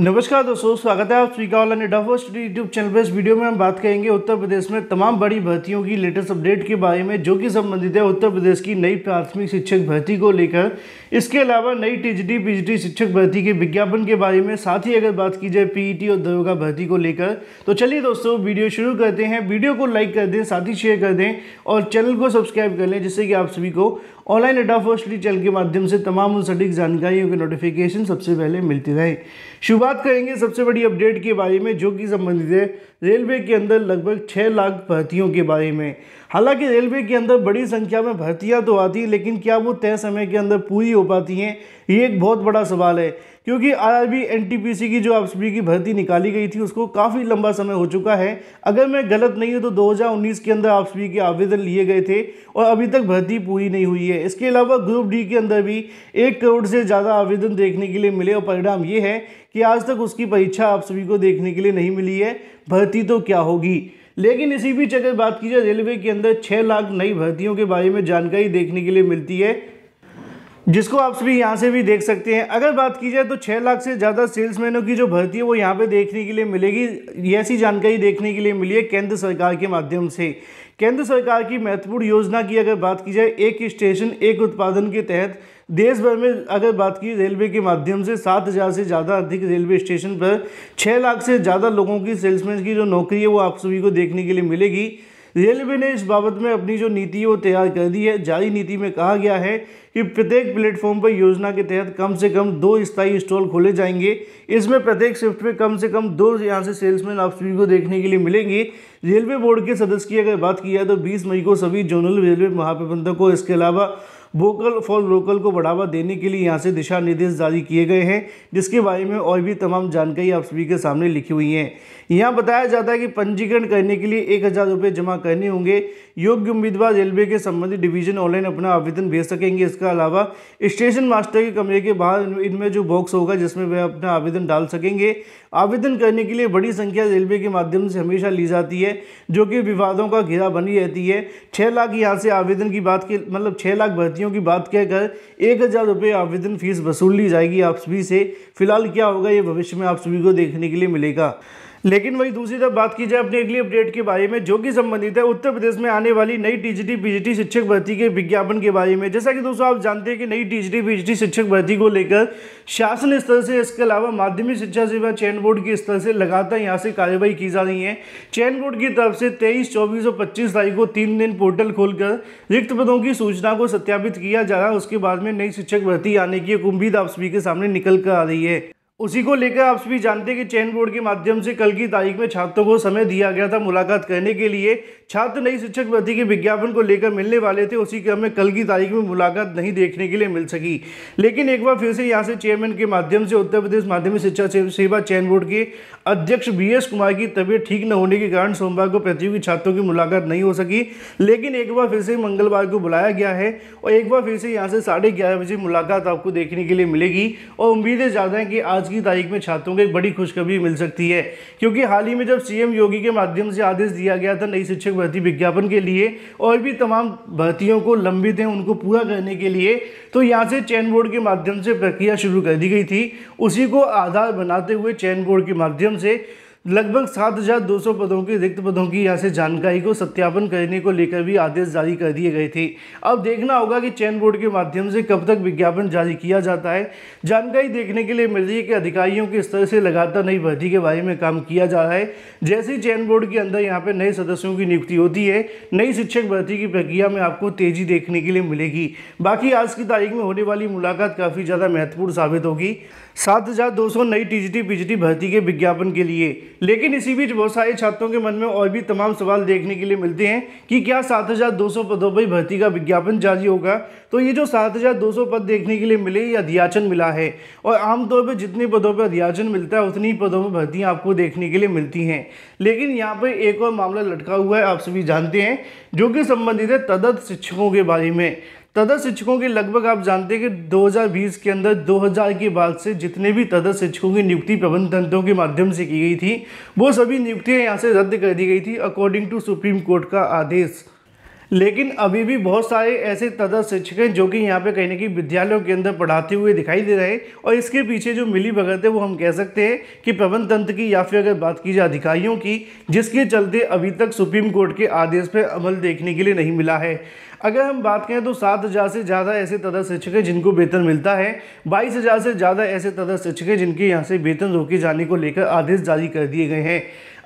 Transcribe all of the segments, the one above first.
नमस्कार दोस्तों स्वागत है आप स्वीकाल डफर स्टडी यूट्यूब चैनल पर इस वीडियो में हम बात करेंगे उत्तर प्रदेश में तमाम बड़ी भर्तियों की लेटेस्ट अपडेट के बारे में जो कि संबंधित है उत्तर प्रदेश की नई प्राथमिक शिक्षक भर्ती को लेकर इसके अलावा नई टीजीटी पीजीटी शिक्षक भर्ती के विज्ञापन के बारे में साथ ही अगर बात की जाए पीई e और दरोगा भर्ती को लेकर तो चलिए दोस्तों वीडियो शुरू करते हैं वीडियो को लाइक कर दें साथ ही शेयर कर दें और चैनल को सब्सक्राइब कर लें जिससे कि आप सभी को ऑनलाइन अड्डा फर्स्ट चैनल के माध्यम से तमाम उन सटीक जानकारियों के नोटिफिकेशन सबसे पहले मिलती रहे शुरुआत करेंगे सबसे बड़ी अपडेट के बारे में जो कि संबंधित है रेलवे के अंदर लगभग छः लाख भर्तियों के बारे में हालांकि रेलवे के अंदर बड़ी संख्या में भर्तियां तो आती हैं लेकिन क्या वो तय समय के अंदर पूरी हो पाती हैं ये एक बहुत बड़ा सवाल है क्योंकि आरआरबी एनटीपीसी की जो एफसीबी की भर्ती निकाली गई थी उसको काफ़ी लंबा समय हो चुका है अगर मैं गलत नहीं हूँ तो 2019 के अंदर एफसीबी के आवेदन लिए गए थे और अभी तक भर्ती पूरी नहीं हुई है इसके अलावा ग्रुप डी के अंदर भी एक करोड़ से ज़्यादा आवेदन देखने के लिए मिले और परिणाम ये है कि आज तक उसकी परीक्षा आप सभी को देखने के लिए नहीं मिली है भर्ती तो क्या होगी लेकिन इसी बीच अगर बात की जाए रेलवे के अंदर छः लाख नई भर्तियों के बारे में जानकारी देखने के लिए मिलती है जिसको आप सभी यहाँ से भी देख सकते हैं अगर बात की जाए तो छः लाख से ज़्यादा सेल्समैनों की जो भर्ती है वो यहाँ पे देखने के लिए मिलेगी ऐसी जानकारी देखने के लिए मिली है केंद्र सरकार के माध्यम से केंद्र सरकार की महत्वपूर्ण योजना की अगर बात की जाए एक स्टेशन एक उत्पादन के तहत देश भर में अगर बात की रेलवे के माध्यम से सात हज़ार से ज़्यादा अधिक रेलवे स्टेशन पर छः लाख से ज़्यादा लोगों की सेल्समैन की जो नौकरी है वो आप सभी को देखने के लिए मिलेगी रेलवे ने इस बाबत में अपनी जो नीति है वो तैयार कर दी है जारी नीति में कहा गया है कि प्रत्येक प्लेटफॉर्म पर योजना के तहत कम से कम दो स्थायी स्टॉल खोले जाएंगे इसमें प्रत्येक शिफ्ट में कम से कम दो यहाँ से सेल्समैन आप सभी को देखने के लिए मिलेंगे रेलवे बोर्ड के सदस्य की अगर बात की जाए तो बीस मई को सभी जोनल रेलवे महाप्रबंधक को इसके अलावा वोकल फॉर लोकल को बढ़ावा देने के लिए यहाँ से दिशा निर्देश जारी किए गए हैं जिसके बारे में और भी तमाम जानकारी आप सभी के सामने लिखी हुई है यहाँ बताया जाता है कि पंजीकरण करने के लिए एक हज़ार रुपये जमा करने होंगे योग्य उम्मीदवार रेलवे के संबंधित डिवीजन ऑनलाइन अपना आवेदन भेज सकेंगे इसके अलावा स्टेशन मास्टर के कमरे के बाहर इनमें जो बॉक्स होगा जिसमें वह अपना आवेदन डाल सकेंगे आवेदन करने के लिए बड़ी संख्या रेलवे के माध्यम से हमेशा ली जाती है जो कि विवादों का घेरा बनी रहती है छः लाख यहाँ से आवेदन की बात की मतलब छः लाख भर्तियों की बात कहकर एक हज़ार रुपये आवेदन फीस वसूल ली जाएगी आप सभी से फिलहाल क्या होगा ये भविष्य में आप सभी को देखने के लिए मिलेगा लेकिन वही दूसरी तरफ बात की जाए अपनी अगली अपडेट के बारे में जो कि संबंधित है उत्तर प्रदेश में आने वाली नई टीजीटी पीजीटी शिक्षक भर्ती के विज्ञापन के बारे में जैसा कि दोस्तों आप जानते हैं कि नई टीजीटी पीजीटी शिक्षक भर्ती को लेकर शासन स्तर से इसके अलावा माध्यमिक शिक्षा सेवा चयन बोर्ड के स्तर से लगातार यहाँ से कार्यवाही की जा रही है चयन बोर्ड की तरफ से तेईस चौबीस और पच्चीस तारीख को तीन दिन पोर्टल खोलकर रिक्त पदों की सूचना को सत्यापित किया जा रहा है उसके बाद में नई शिक्षक भर्ती आने की एक उम्मीद आप सभी के सामने निकल कर आ रही है उसी को लेकर आप सभी जानते हैं कि चयन बोर्ड के माध्यम से कल की तारीख में छात्रों को समय दिया गया था मुलाकात करने के लिए छात्र नई शिक्षक भर्ती के विज्ञापन को लेकर मिलने वाले थे उसी क्रम में कल की तारीख में मुलाकात नहीं देखने के लिए मिल सकी लेकिन एक बार फिर से यहाँ से चेयरमैन के माध्यम से उत्तर प्रदेश माध्यमिक शिक्षा सेवा चयन बोर्ड के अध्यक्ष बी कुमार की तबीयत ठीक न होने के कारण सोमवार को प्रतियोगी छात्रों की मुलाकात नहीं हो सकी लेकिन एक बार फिर से मंगलवार को बुलाया गया है और एक बार फिर से यहाँ से साढ़े बजे मुलाकात आपको देखने के लिए मिलेगी और उम्मीदें ज़्यादा हैं कि आज आज की तारीख में छात्रों को एक बड़ी खुशखबरी मिल सकती है क्योंकि हाल ही में जब सीएम योगी के माध्यम से आदेश दिया गया था नई शिक्षक भर्ती विज्ञापन के लिए और भी तमाम भर्तियों को लंबित हैं उनको पूरा करने के लिए तो यहाँ से चयन बोर्ड के माध्यम से प्रक्रिया शुरू कर दी गई थी उसी को आधार बनाते हुए चयन बोर्ड के माध्यम से लगभग 7,200 पदों के रिक्त पदों की यहाँ से जानकारी को सत्यापन करने को लेकर भी आदेश जारी कर दिए गए थे अब देखना होगा कि चयन बोर्ड के माध्यम से कब तक विज्ञापन जारी किया जाता है जानकारी देखने के लिए मिल रही है कि अधिकारियों के स्तर से लगातार नई भर्ती के बारे में काम किया जा रहा है जैसे ही चयन बोर्ड के अंदर यहाँ पर नए सदस्यों की नियुक्ति होती है नई शिक्षक भर्ती की प्रक्रिया में आपको तेजी देखने के लिए मिलेगी बाकी आज की तारीख में होने वाली मुलाकात काफ़ी ज़्यादा महत्वपूर्ण साबित होगी सात हज़ार दो सौ नई टी जी भर्ती के विज्ञापन के लिए लेकिन इसी बीच बहुत सारे छात्रों के मन में और भी तमाम सवाल देखने के लिए मिलते हैं कि क्या सात हज़ार दो सौ पदों पर भर्ती का विज्ञापन जारी होगा तो ये जो सात हज़ार दो सौ पद देखने के लिए मिले ये अध्याचन मिला है और आमतौर पर जितने पदों पर अध्याचन मिलता है उतनी पदों पर भर्तियाँ आपको देखने के लिए मिलती हैं लेकिन यहाँ पर एक और मामला लटका हुआ है आप सभी जानते हैं जो कि संबंधित है तदत शिक्षकों के बारे में तदर शिक्षकों के लगभग आप जानते हैं कि 2020 के अंदर 2000 के बाद से जितने भी तदर शिक्षकों की नियुक्ति प्रबंध तंत्रों के माध्यम से की गई थी वो सभी नियुक्तियाँ यहाँ से रद्द कर दी गई थी अकॉर्डिंग टू सुप्रीम कोर्ट का आदेश लेकिन अभी भी बहुत सारे ऐसे तदर शिक्षक हैं जो कि यहाँ पे कहीं ना विद्यालयों के अंदर पढ़ाते हुए दिखाई दे रहे हैं और इसके पीछे जो मिली भगत है वो हम कह सकते हैं कि प्रबंध तंत्र की या फिर अगर बात की जाए अधिकारियों की जिसके चलते अभी तक सुप्रीम कोर्ट के आदेश पर अमल देखने के लिए नहीं मिला है अगर हम बात करें तो सात हज़ार से ज़्यादा ऐसे तदर्थ शिक्षक हैं जिनको वेतन मिलता है बाईस हज़ार से ज़्यादा ऐसे तदर्थ शिक्षक हैं जिनके यहाँ से वेतन रोके जाने को लेकर आदेश जारी कर दिए गए हैं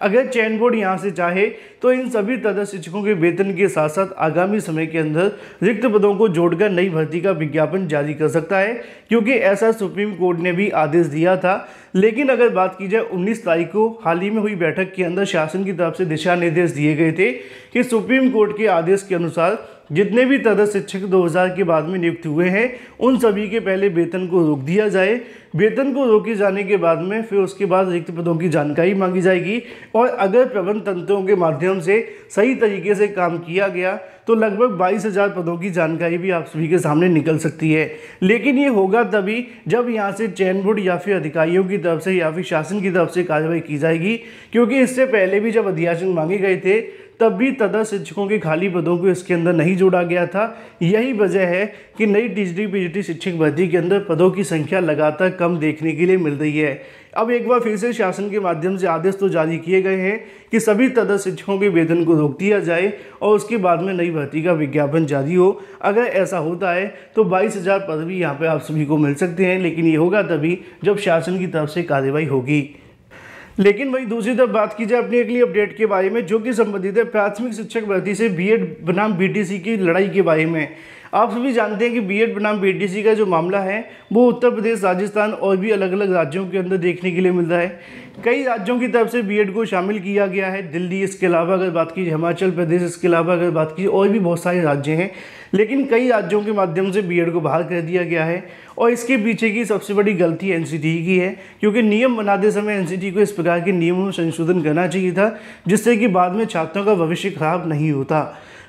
अगर चयन बोर्ड यहाँ से चाहे तो इन सभी तदस्थ शिक्षकों के वेतन के साथ साथ आगामी समय के अंदर रिक्त पदों को जोड़कर नई भर्ती का विज्ञापन जारी कर सकता है क्योंकि ऐसा सुप्रीम कोर्ट ने भी आदेश दिया था लेकिन अगर बात की जाए 19 तारीख को हाल ही में हुई बैठक के अंदर शासन की तरफ से दिशा निर्देश दिए गए थे कि सुप्रीम कोर्ट के आदेश के अनुसार जितने भी तथा शिक्षक 2000 के बाद में नियुक्त हुए हैं उन सभी के पहले वेतन को रोक दिया जाए वेतन को रोके जाने के बाद में फिर उसके बाद रिक्त पदों की जानकारी मांगी जाएगी और अगर प्रबंध तंत्रों के माध्यम से सही तरीके से काम किया गया तो लगभग बाईस हज़ार पदों की जानकारी भी आप सभी के सामने निकल सकती है लेकिन ये होगा तभी जब यहाँ से चयन बोर्ड या फिर अधिकारियों की तरफ से या फिर शासन की तरफ से कार्रवाई की जाएगी क्योंकि इससे पहले भी जब अध्यासन मांगे गए थे तब भी तदा शिक्षकों के खाली पदों को इसके अंदर नहीं जोड़ा गया था यही वजह है कि नई डिजिटी पीजीटी शिक्षक भर्ती के अंदर पदों की संख्या लगातार कम देखने के लिए मिल रही है अब एक बार फिर से शासन के माध्यम से आदेश तो जारी किए गए हैं कि सभी तदा शिक्षकों के वेतन को रोक दिया जाए और उसके बाद में नई भर्ती का विज्ञापन जारी हो अगर ऐसा होता है तो बाईस हज़ार पद भी यहाँ पर आप सभी को मिल सकते हैं लेकिन ये होगा तभी जब शासन की तरफ से कार्रवाई होगी लेकिन वही दूसरी तरफ बात की जाए अपनी अगली अपडेट के बारे में जो कि संबंधित है प्राथमिक शिक्षक भर्ती से बीएड बनाम बीटीसी की लड़ाई के बारे में आप सभी जानते हैं कि बीएड बनाम बीटीसी का जो मामला है वो उत्तर प्रदेश राजस्थान और भी अलग अलग राज्यों के अंदर देखने के लिए मिल रहा है कई राज्यों की तरफ से बीएड को शामिल किया गया है दिल्ली इसके अलावा अगर बात की हिमाचल प्रदेश इसके अलावा अगर बात की और भी बहुत सारे राज्य हैं लेकिन कई राज्यों के माध्यम से बीएड को बाहर कर दिया गया है और इसके पीछे की सबसे बड़ी गलती एन की है क्योंकि नियम बनाते समय एन को इस प्रकार के नियमों में संशोधन करना चाहिए था जिससे कि बाद में छात्रों का भविष्य खराब नहीं होता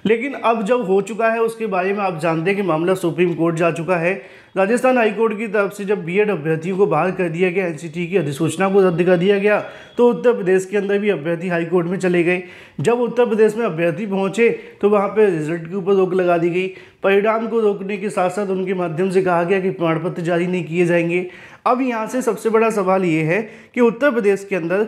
लेकिन अब जब हो चुका है उसके बारे में आप जानते हैं कि मामला सुप्रीम कोर्ट जा चुका है राजस्थान हाईकोर्ट की तरफ से जब बीएड अभ्यर्थियों को बाहर कर दिया गया एनसीटी की अधिसूचना को रद्द कर दिया गया तो उत्तर प्रदेश के अंदर भी अभ्यर्थी हाईकोर्ट में चले गए जब उत्तर प्रदेश में अभ्यर्थी पहुंचे तो वहाँ पर रिजल्ट के ऊपर रोक लगा दी गई परिणाम को रोकने के साथ साथ उनके माध्यम से कहा गया कि प्रमाण पत्र जारी नहीं किए जाएंगे अब यहाँ से सबसे बड़ा सवाल ये है कि उत्तर प्रदेश के अंदर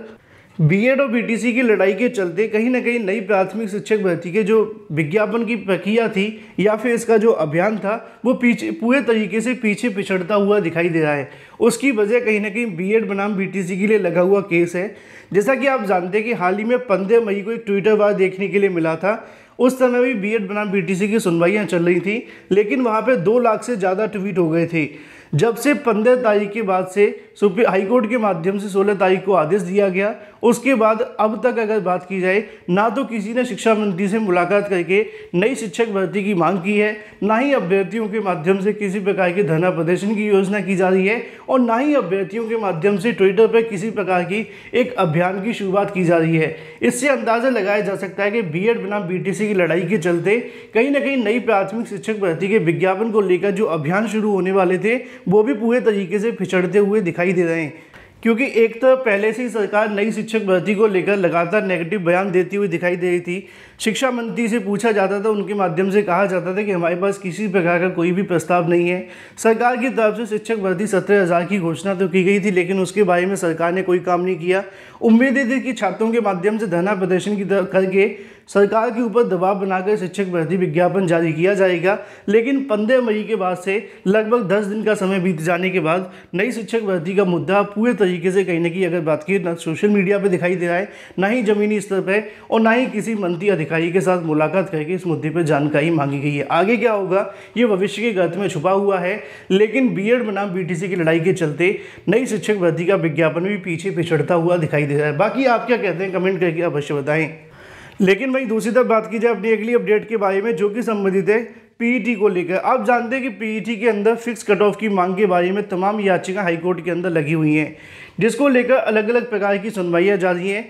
बीएड और बीटीसी की लड़ाई के चलते कहीं ना कहीं नई प्राथमिक शिक्षक भर्ती के जो विज्ञापन की प्रक्रिया थी या फिर इसका जो अभियान था वो पीछे पूरे तरीके से पीछे पिछड़ता हुआ दिखाई दे रहा है उसकी वजह कहीं ना कहीं बीएड बनाम बीटीसी के लिए लगा हुआ केस है जैसा कि आप जानते हैं कि हाल ही में पंद्रह मई को एक ट्विटर बार देखने के लिए मिला था उस समय भी बीएड बनाम बीटीसी की सुनवाइयाँ चल रही थी लेकिन वहाँ पर दो लाख से ज़्यादा ट्वीट हो गए थे जब से पंद्रह तारीख के बाद से सुप्रीम हाईकोर्ट के माध्यम से सोलह तारीख को आदेश दिया गया उसके बाद अब तक अगर बात की जाए ना तो किसी ने शिक्षा मंत्री से मुलाकात करके नई शिक्षक भर्ती की मांग की है ना ही अभ्यर्थियों के माध्यम से किसी प्रकार के धरना प्रदर्शन की योजना की जा रही है और ना ही अभ्यर्थियों के माध्यम से ट्विटर पर किसी प्रकार की एक अभियान की शुरुआत की जा रही है इससे अंदाज़ा लगाया जा सकता है कि बी एड बिना बी की लड़ाई के चलते कहीं ना कहीं नई प्राथमिक शिक्षक भर्ती के विज्ञापन को लेकर जो अभियान शुरू होने वाले थे वो भी पूरे तरीके से फिचड़ते हुए दिखाई दे रहे हैं क्योंकि एक तो पहले से ही सरकार नई शिक्षक भर्ती को लेकर लगातार नेगेटिव बयान देती हुई दिखाई दे रही थी शिक्षा मंत्री से पूछा जाता था उनके माध्यम से कहा जाता था कि हमारे पास किसी प्रकार का कोई भी प्रस्ताव नहीं है सरकार की तरफ से शिक्षक भर्ती सत्रह हज़ार की घोषणा तो की गई थी लेकिन उसके बारे में सरकार ने कोई काम नहीं किया उम्मीदें थी कि छात्रों के माध्यम से धरना प्रदर्शन की करके सरकार के ऊपर दबाव बनाकर शिक्षक भर्ती विज्ञापन जारी किया जाएगा लेकिन पंद्रह मई के बाद से लगभग दस दिन का समय बीत जाने के बाद नई शिक्षक भर्ती का मुद्दा पूरे तरीके से कहीं ना कहीं अगर बात की ना सोशल मीडिया पर दिखाई दे रहा है ना ही जमीनी स्तर पर और ना ही किसी मंत्री अधिकारी के साथ मुलाकात करके इस मुद्दे पर जानकारी मांगी गई है आगे क्या होगा ये भविष्य के गर्त में छुपा हुआ है लेकिन बी एड बनाम बी की लड़ाई के चलते नई शिक्षक भर्ती का विज्ञापन भी पीछे पिछड़ता हुआ दिखाई दे रहा है बाकी आप क्या कहते हैं कमेंट करके अवश्य बताएं लेकिन वहीं दूसरी तरफ बात की जाए अपनी अगली अपडेट के बारे में जो कि संबंधित है पीईटी e को लेकर आप जानते हैं कि पीईटी e के अंदर फिक्स कट ऑफ की मांग के बारे में तमाम याचिका हाईकोर्ट के अंदर लगी हुई हैं जिसको लेकर अलग अलग प्रकार की सुनवाइयाँ जारी हैं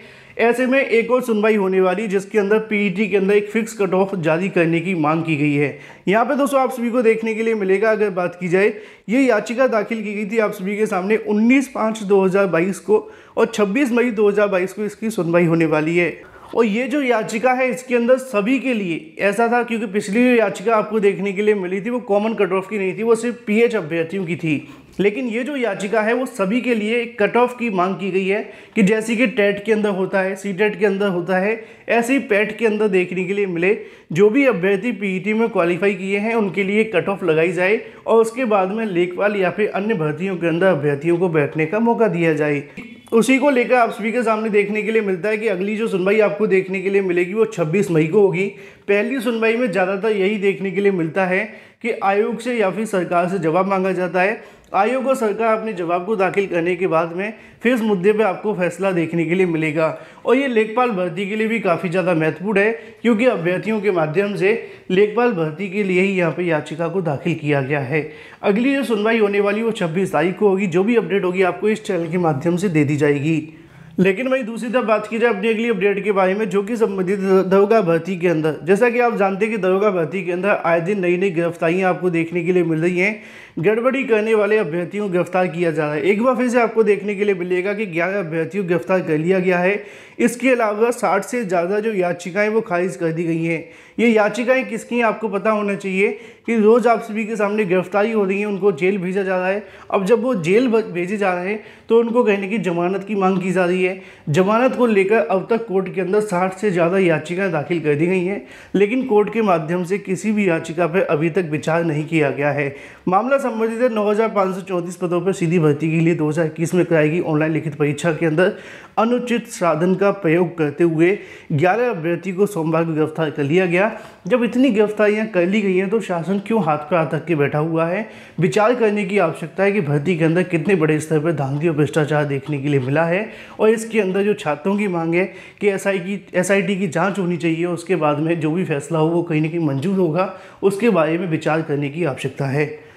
ऐसे में एक और सुनवाई होने वाली जिसके अंदर पीईटी e के अंदर एक फिक्स कट ऑफ जारी करने की मांग की गई है यहाँ पे दोस्तों आप सभी को देखने के लिए मिलेगा अगर बात की जाए ये याचिका दाखिल की गई थी आप सभी के सामने 19 पाँच 2022 को और 26 मई 2022 को इसकी सुनवाई होने वाली है और ये जो याचिका है इसके अंदर सभी के लिए ऐसा था क्योंकि पिछली जो याचिका आपको देखने के लिए मिली थी वो कॉमन कट ऑफ की नहीं थी वो सिर्फ पीएच अभ्यर्थियों की थी लेकिन ये जो याचिका है वो सभी के लिए एक कट ऑफ की मांग की गई है कि जैसे कि टेट के अंदर होता है सी टेट e के अंदर होता है ऐसे ही पैट e के अंदर देखने के लिए मिले जो भी अभ्यर्थी पीईटी e में क्वालिफाई किए हैं उनके लिए कट ऑफ लगाई जाए और उसके बाद में लेखपाल या फिर अन्य भर्तियों के अंदर अभ्यर्थियों को बैठने का मौका दिया जाए उसी को लेकर आप सभी के सामने देखने के लिए मिलता है कि अगली जो सुनवाई आपको देखने के लिए मिलेगी वो 26 मई को होगी पहली सुनवाई में ज़्यादातर यही देखने के लिए मिलता है कि आयोग से या फिर सरकार से जवाब मांगा जाता है आयोग और सरकार अपने जवाब को दाखिल करने के बाद में फिर इस मुद्दे पर आपको फैसला देखने के लिए मिलेगा और ये लेखपाल भर्ती के लिए भी काफ़ी ज़्यादा महत्वपूर्ण है क्योंकि अभ्यर्थियों के माध्यम से लेखपाल भर्ती के लिए ही यहाँ पर याचिका को दाखिल किया गया है अगली जो सुनवाई होने वाली वो छब्बीस तारीख को होगी जो भी अपडेट होगी आपको इस चैनल के माध्यम से दे दी जाएगी लेकिन वही दूसरी तरफ बात की जाए अपनी अगली अपडेट के बारे में जो कि संबंधित दरोगा भर्ती के अंदर जैसा कि आप जानते हैं कि दरोगा भर्ती के अंदर आए दिन नई नई गिरफ्तारियां आपको देखने के लिए मिल रही हैं गड़बड़ी करने वाले अभ्यर्थियों को गिरफ्तार किया जा रहा है एक बार फिर से आपको देखने के लिए मिलेगा कि ग्यारह अभ्यर्थियों को गिरफ्तार कर लिया गया है इसके अलावा साठ से ज़्यादा जो याचिकाएँ वो खारिज कर दी गई हैं ये याचिकाएं किसकी हैं आपको पता होना चाहिए कि रोज़ आप सभी के सामने गिरफ्तारी हो रही है उनको जेल भेजा जा रहा है अब जब वो जेल भेजे जा रहे हैं तो उनको कहने की जमानत की मांग की जा रही है जमानत को लेकर अब तक कोर्ट के अंदर साठ से ज़्यादा याचिकाएं दाखिल कर दी गई हैं लेकिन कोर्ट के माध्यम से किसी भी याचिका पर अभी तक विचार नहीं किया गया है मामला संबंधित है नौ पदों पर सीधी भर्ती के लिए दो में कराएगी ऑनलाइन लिखित परीक्षा के अंदर अनुचित साधन का प्रयोग करते हुए ग्यारह अभ्यर्थी को सोमवार को गिरफ्तार कर लिया गया जब इतनी गिरफ्तारियां कर ली गई हैं तो शासन क्यों हाथ पर हाथ रख के बैठा हुआ है विचार करने की आवश्यकता है कि भर्ती के अंदर कितने बड़े स्तर पर धांधली और भ्रष्टाचार देखने के लिए मिला है और इसके अंदर जो छात्रों की मांग है कि एस की एस की जाँच होनी चाहिए उसके बाद में जो भी फैसला हो वो कहीं ना कहीं मंजूर होगा उसके बारे में विचार करने की आवश्यकता है